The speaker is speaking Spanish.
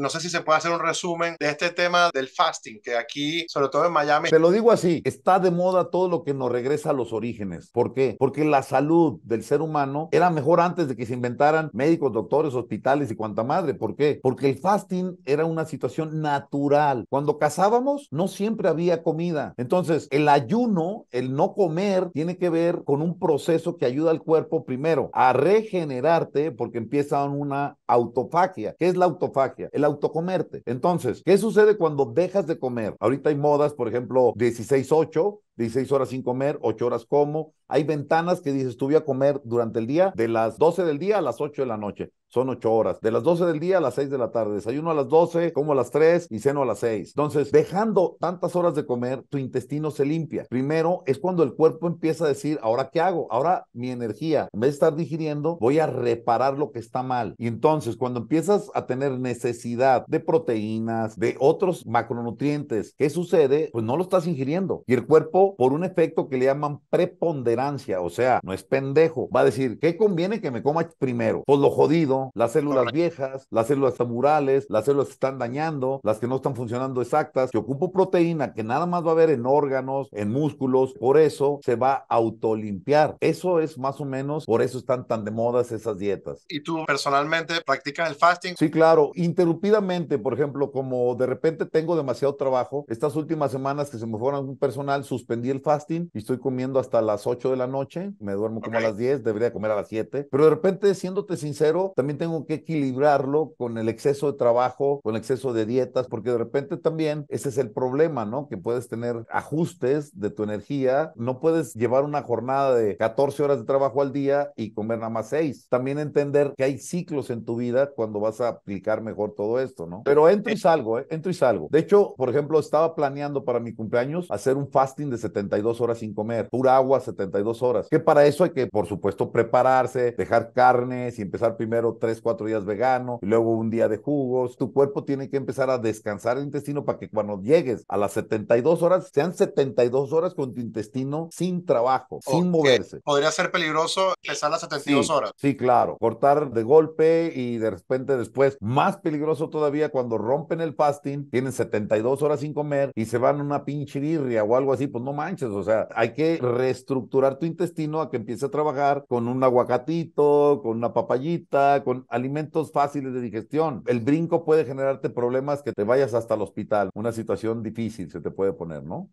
No sé si se puede hacer un resumen de este tema del fasting, que aquí, sobre todo en Miami. Te lo digo así, está de moda todo lo que nos regresa a los orígenes. ¿Por qué? Porque la salud del ser humano era mejor antes de que se inventaran médicos, doctores, hospitales y cuanta madre. ¿Por qué? Porque el fasting era una situación natural. Cuando cazábamos, no siempre había comida. Entonces, el ayuno, el no comer, tiene que ver con un proceso que ayuda al cuerpo primero a regenerarte porque empieza una autofagia. ¿Qué es la autofagia? autocomerte. Entonces, ¿qué sucede cuando dejas de comer? Ahorita hay modas, por ejemplo, 16-8, 16 horas sin comer, 8 horas como. Hay ventanas que dices, tú voy a comer durante el día de las 12 del día a las 8 de la noche son ocho horas, de las 12 del día a las 6 de la tarde, desayuno a las 12, como a las 3 y ceno a las 6. Entonces, dejando tantas horas de comer, tu intestino se limpia. Primero es cuando el cuerpo empieza a decir, ahora qué hago, ahora mi energía, en vez de estar digiriendo, voy a reparar lo que está mal. Y entonces, cuando empiezas a tener necesidad de proteínas, de otros macronutrientes, ¿qué sucede? Pues no lo estás ingiriendo. Y el cuerpo, por un efecto que le llaman preponderancia, o sea, no es pendejo, va a decir, ¿qué conviene que me coma primero? Pues lo jodido las células viejas, las células tumorales, las células que están dañando, las que no están funcionando exactas, que ocupo proteína que nada más va a haber en órganos, en músculos, por eso se va a autolimpiar. Eso es más o menos, por eso están tan de modas esas dietas. ¿Y tú personalmente practicas el fasting? Sí, claro, interrumpidamente, por ejemplo, como de repente tengo demasiado trabajo, estas últimas semanas que se me fueron un personal, suspendí el fasting y estoy comiendo hasta las 8 de la noche, me duermo como a las 10, debería comer a las 7, pero de repente, siéndote sincero, también tengo que equilibrarlo con el exceso de trabajo, con el exceso de dietas, porque de repente también ese es el problema, ¿no? Que puedes tener ajustes de tu energía, no puedes llevar una jornada de 14 horas de trabajo al día y comer nada más 6. También entender que hay ciclos en tu vida cuando vas a aplicar mejor todo esto, ¿no? Pero entro y salgo, ¿eh? entro y salgo. De hecho, por ejemplo, estaba planeando para mi cumpleaños hacer un fasting de 72 horas sin comer, pura agua 72 horas, que para eso hay que, por supuesto, prepararse, dejar carnes y empezar primero tres, cuatro días vegano, y luego un día de jugos. Tu cuerpo tiene que empezar a descansar el intestino para que cuando llegues a las 72 horas, sean 72 horas con tu intestino sin trabajo, sin moverse. Podría ser peligroso empezar las 72 horas. Sí, claro. Cortar de golpe y de repente después, más peligroso todavía cuando rompen el fasting, tienen 72 horas sin comer y se van a una pinche birria o algo así, pues no manches, o sea, hay que reestructurar tu intestino a que empiece a trabajar con un aguacatito, con una papayita, con con alimentos fáciles de digestión. El brinco puede generarte problemas que te vayas hasta el hospital, una situación difícil se te puede poner, ¿no?